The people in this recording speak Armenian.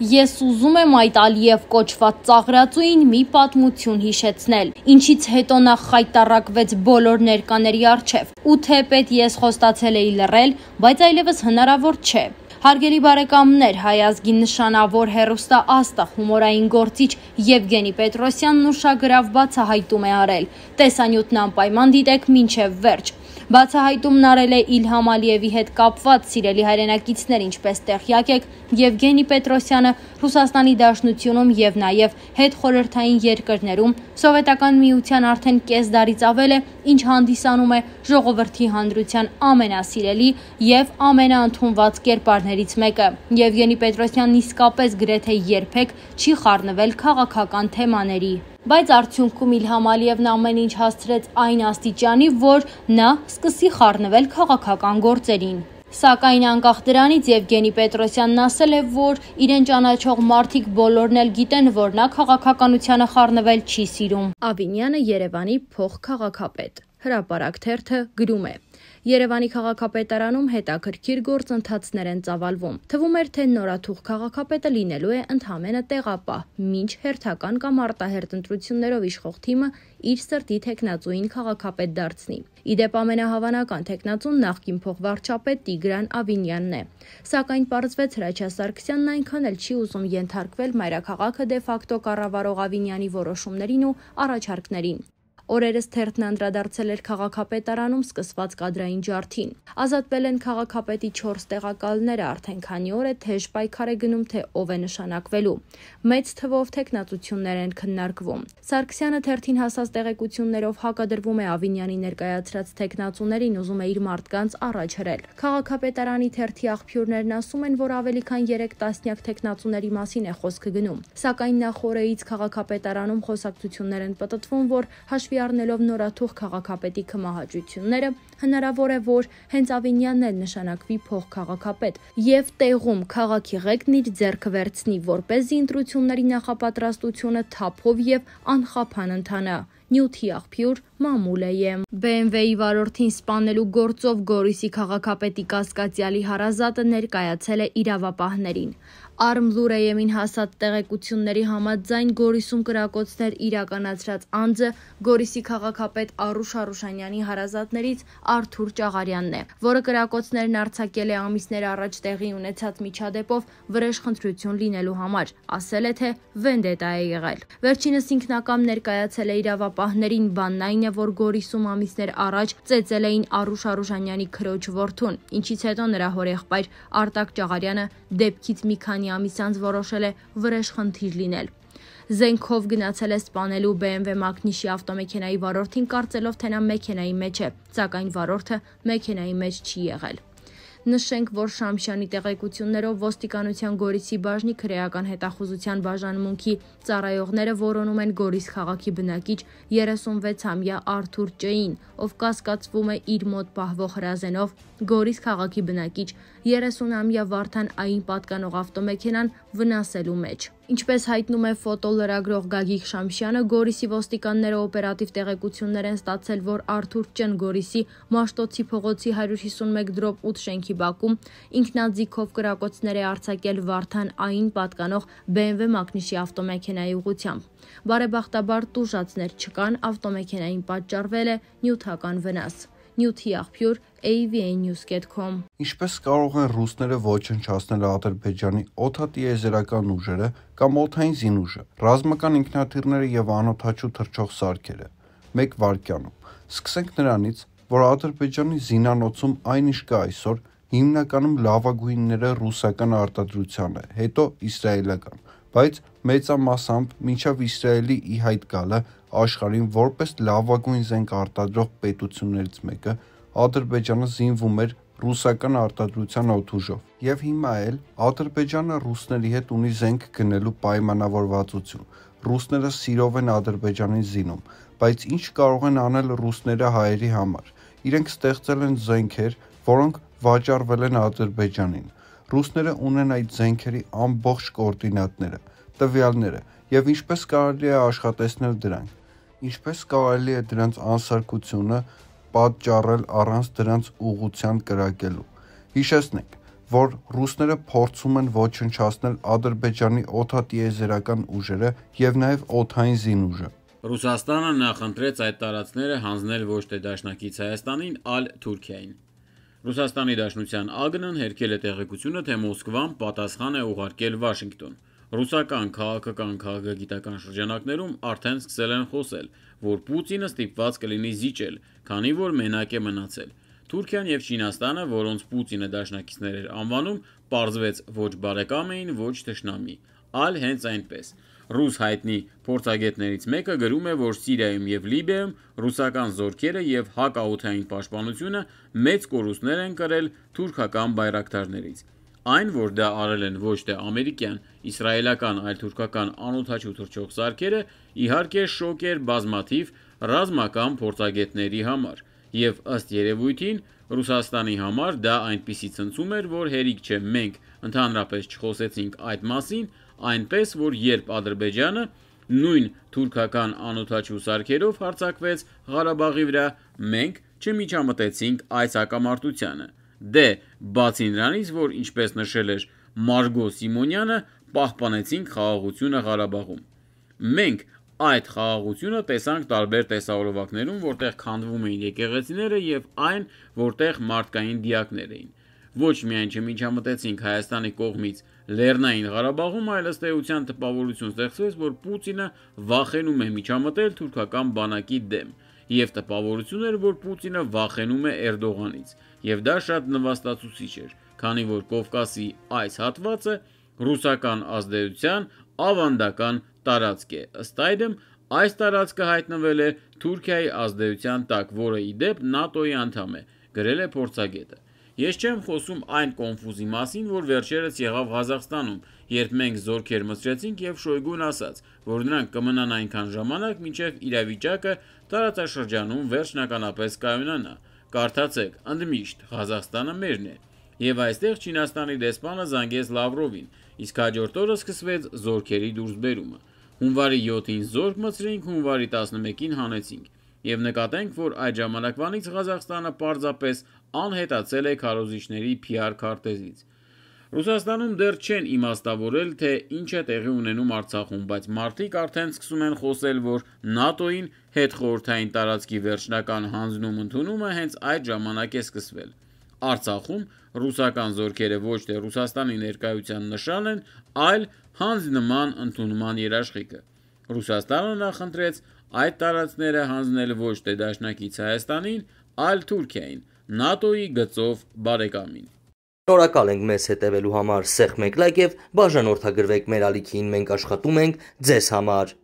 Ես ուզում եմ այդ Ալիև կոչված ծաղրածուին մի պատմություն հիշեցնել, ինչից հետո նա խայտարակվեց բոլոր ներկաների արչև, ու թեպետ ես խոստացել էի լռել, բայց այլևս հնարավոր չէ։ Հարգելի բարեկամներ, հայազգի նշանավոր հերոստա աստա հումորային գործիչ Եվգենի Պետրոսյանն ուշագրավ բացահայտում է արել։ Տեսանյութն անպայման դիտեք ոչ վերջ։ Բացահայտումն արել է Իլհամ Ալիևի հետ կապված սիրելի հայրենակիցներ, ինչպես տեղյակ եք, Եվգենի Պետրոսյանը Ռուսաստանի Դաշնությունում եւ նաեւ հետխորհրդային երկրներում սովետական միության արդեն կես դարից ավել է, ինչ հանդիսանում է ժողովրդի հանրության ամենասիրելի եւ ամենաընդունված կերպարներից մեկը։ Եվգենի Պետրոսյանն իսկապես գրեթե երբեք չի խառնվել քաղաքական թեմաների Բայց արդյունքում Իլհամ Ալիևն ամեն ինչ հասցրեց այն աստիճանի, որ նա սկսի խառնվել քաղաքական գործերին։ Սակայն անկախ դրանից Եվգենի Պետրոսյանն ասել է, որ իրեն ճանաչող մարդիկ բոլորն էլ գիտեն, որ նա քաղաքականությանը խառնվել չի սիրում։ Ավինյանը Երևանի փոխքաղաքապետ հրապարակ թերթը գրում է Երևանի քաղաքապետարանում հետաքրքիր գործընթացներ են ծավալվում։ Թվում էր, թե նորաթուխ քաղաքապետը լինելու է ընդհանրը տեղապահ, ոչ հերթական կամ արտահերտ ընտրություններով իշխող թիմը իր սրտի տեխնացուին քաղաքապետ դարձնի։ Իդեպ ամենահավանական տեխնացուն նախկին փոխվարչապետ Տիգրան Ավինյանն է։ Սակայն պարզվեց Հրաչյա Սարգսյանն այնքան էլ չի ուզում ենթարկվել մայրաքաղաքը դե ֆակտո կառավարող Ավինյանի որոշումներին ու առաջարկներին։ Օրերս Թերթն անդրադարձել էր քաղաքապետարանում սկսված կադրային ջարդին։ Ազատվել են քաղաքապետի 4 տեղակալները, արդեն քանի օր է թեժ պայքար է գնում, թե ով է նշանակվելու։ Մեծ թվով տեխնացություններ են քննարկվում։ Սարգսյանը Թերթին հասած տեղեկություններով հակադրվում է Ավինյանի ներկայացրած տեխնացուներին, ուզում է իր մարդկանց առաջ հրել։ Քաղաքապետարանի Թերթի աղբյուրներն ասում են, որ ավելի քան 3 տասնյակ տեխնացուների մասին է խոսքը գնում։ Սակայն նախորեից քաղաքապետարանում խոսակցություններ են պատտվում, որ հաշվի հաշվի առնելով նորաթուղ քաղաքապետի քմահաճությունները, հնարավոր է, որ հենց Ավինյանն էլ նշանակվի փոխքաղաքապետ եւ տեղում քաղաքի ղեկն իր ձեռքը վերցնի, որ เป զի ընտրությունների նախապատրաստությունը թափով եւ անխափան ընթանա նյութի աղբյուր մամուլը եմ։ BMW-ի վարորդին սպանելու գործով Գորիսի քաղաքապետի Կասկածյալի հարազատը ներկայացել է իրավապահներին։ Արմլուրեյեմին հասած տեղեկությունների համաձայն Գորիսում կրակոցներ իրականացրած անձը Գորիսի քաղաքապետ Արուշ Արուշանյանի հարազատներից Արթուր Ճաղարյանն է, որը կրակոցներն արձակել է ամիսներ առաջ տեղի ունեցած միջադեպով վրեժխնդրություն լինելու համար, ասել է թե վենդետա է եղել։ Վերջինս ինքնակամ ներկայացել է իրավապահներին, բանն այն է, որ Գորիսում ամիսներ առաջ ծեծել էին Արուշ Արուշանյանի քրոջ որդուն, ինչից հետո նրա հորեղբայր Արտակ Ճաղարյանը դեպքից մի քանի քանի ամիս անց որոշել է վրեժ խնդիր լինել։ Զենքով գնացել է սպանելու BMW մակնիշի ավտոմեքենայի վարորդին կարծելով, թե նա մեքենայի մեջ է, սակայն վարորդը մեքենայի մեջ չի եղել։ Նշենք, որ Շամշյանի տեղեկություններով ոստիկանության Գորիսի բաժնի քրեական հետախուզության բաժանմունքի ծառայողները որոնում են Գորիս քաղաքի բնակիչ 36-ամյա Արթուր Ճեին, ով կասկածվում է իր մոտ պահվող հրազենով Գորիս քաղաքի բնակիչ 30-ամյա Վարդան Ա-ին պատկանող ավտոմեքենան վնասելու մեջ։ Ինչպես հայտնում է ֆոտոլրագրող Գագիկ Շամշյանը, Գորիսի ոստիկանները օպերատիվ տեղեկություններ են ստացել, որ Արթուր Ճն Գորիսի Մաշտոցի փողոցի 151/8 շենքի բակում ինքնաձիգով կրակոցներ է արձակել Վարդան Ա-ին պատկանող BMW մակնիշի ավտոմեքենայի ուղությամբ։ Բարեբախտաբար տուժածներ չկան, ավտոմեքենային պատճառվել է նյութական վնաս։ Նյութի աղբյուր avnews.com Ինչպես կարող են ռուսները ոչնչացնել Ադրբեջանի օթատիեզերական ուժերը կամ օթային զինուժը, ռազմական ինքնաթիռները եւ անօթաչու թռչող սարքերը։ Մեկ վարքյանում։ Սկսենք նրանից, որ Ադրբեջանի զինանոցում այնիշ կա այսօր հիմնականում լավագույնները ռուսական արտադրության է, հետո իսրայելական, բայց մեծամասամբ մինչև իսրայելի ի հայտ գալը աշխարհին որպես լավագույն զենք արտադրող պետություններից մեկը Ադրբեջանը զինվում էր ռուսական արտադրության օթուժով։ Եվ հիմա էլ Ադրբեջանը ռուսների հետ ունի զենք գնելու պայմանավորվածություն։ Ռուսները սիրով են Ադրբեջանին զինում, բայց ինչ կարող են անել ռուսները հայերի համար։ Իրենք ստեղծել են զենքեր, որոնք վաճառվել են Ադրբեջանին։ Ռուսները ունեն այդ զենքերի ամբողջ կոորդինատները, տվյալները եւ ինչպես կարելի է աշխատեցնել դրանք։ Ինչպես կարելի է դրանց անսարքությունը պատճառել առանց դրանց ուղղության կրակելու։ Հիշեցնենք, որ ռուսները փորձում են ոչնչացնել Ադրբեջանի օթատիեզերական ուժերը եւ նաեւ օթային զինուժը։ Ռուսաստանը նախընտրեց այդ տարածքները հանձնել ոչ թե Դաշնակից Հայաստանին, այլ Թուրքիային։ Ռուսաստանի Դաշնության ԱԳՆ-ն հերքել է տեղեկությունը, թե Մոսկվան պատասխան է ուղարկել Վաշինգտոն։ Ռուսական քաղաքական քաղաքագիտական շրջանակներում արդեն սկսել են խոսել, որ Պուտինը ստիպված կլինի զիջել, քանի որ մենակ է մնացել։ Թուրքիան եւ Չինաստանը, որոնց Պուտինը դաշնակիցներ էր անվանում, պարզվեց ոչ բարեկամ էին, ոչ թշնամի, այլ հենց այնպես։ Ռուս հայտնի փորձագետներից մեկը գրում է, որ Սիրիայում եւ Լիբիայում ռուսական զորքերը եւ հակաօդային պաշտպանությունը մեծ կորուստներ են կրել թուրքական բայրակտարներից։ Այն, որ դա արել են ոչ թե ամերիկյան, իսրայելական, այլ թուրքական անօթաչու թռչող սարքերը, իհարկե շոկ էր բազմաթիվ ռազմական փորձագետների համար, եւ ըստ երևույթին Ռուսաստանի համար դա այնպիսի ցնցում էր, որ հերիք չէ մենք ընդհանրապես չխոսեցինք այդ մասին, այնպես որ երբ Ադրբեջանը նույն թուրքական անօթաչու սարքերով հարձակվեց Ղարաբաղի վրա, մենք չմիջամտեցինք այս հակամարտությանը։ Դե, բացի նրանից, որ ինչպես նշել էր Մարգո Սիմոնյանը, պահպանեցինք խաղաղությունը Ղարաբաղում։ Մենք այդ խաղաղությունը տեսանք տարբեր տեսաուրովակներում, որտեղ քանդվում էին եկեղեցիները եւ այն, որտեղ մարդկային դիակներ էին։ Ոչ միայն չմիջամտեցինք Հայաստանի կողմից Լեռնային Ղարաբաղում, այլ ըստ էության տպավորություն ստեղծվեց, որ Պուտինը վախենում է միջամտել թուրքական բանակի դեմ եւ տպավորություն էր, որ Պուտինը վախենում է Էրդողանից, եւ դա շատ նվաստացուցիչ էր, քանի որ Կովկասի այս հատվածը ռուսական ազդեցության ավանդական տարածք է։ Ըստ այդմ, այս տարածքը հայտնվել է Թուրքիայի ազդեցության տակ, որը ի դեպ ՆԱՏՕ-ի անդամ է, գրել է փորձագետը։ Ես չեմ խոսում այն կոնֆուզի մասին, որ վերջերս եղավ Ղազախստանում, երբ մենք զորքեր մսրեցինք և շոյգուն ասաց, որ նրանք կմնան այնքան ժամանակ, մինչև իրավիճակը տարածաշրջանում վերջնականապես կայունանա։ Կարթացեք, ընդմիշտ, Հազախստանը մերն է։ Եվ այստեղ Չինաստանի դեսպանը զանգեց լավրովին, իսկ հաջորդ օրը սկսվեց զորքերի դուրսբերումը։ Հունվարի 7-ին զորք մցրինք, հունվարի 11-ին հանեցինք։ Եվ նկատենք, որ այդ ժամանակվանից Ղազախստանը պարզապես անհետացել է քարոզիչների PR քարտեզից։ Ռուսաստանում դեռ չեն իմաստավորել, թե ինչ է տեղի ունենում Արցախում, բայց մարդիկ արդեն սկսում են խոսել, որ ՆԱՏՕ-ին հետխորհրդային տարածքի վերջնական հանձնում ընդունումը հենց այդ ժամանակ է սկսվել։ Արցախում ռուսական զորքերը ոչ թե Ռուսաստանի ներկայության նշան են, այլ հանձնման ընդունման երաշխիքը։ Ռուսաստանը նախընտրեց այդ տարածքները հանձնել ոչ թե Դաշնակից Հայաստանին, այլ Թուրքիային, ՆԱՏՕ-ի գծով բարեկամին։ Շնորհակալ ենք մեզ հետևելու համար, սեղմեք լայք եւ բաժանորդագրվեք մեր ալիքին։ Մենք աշխատում ենք ձեզ համար։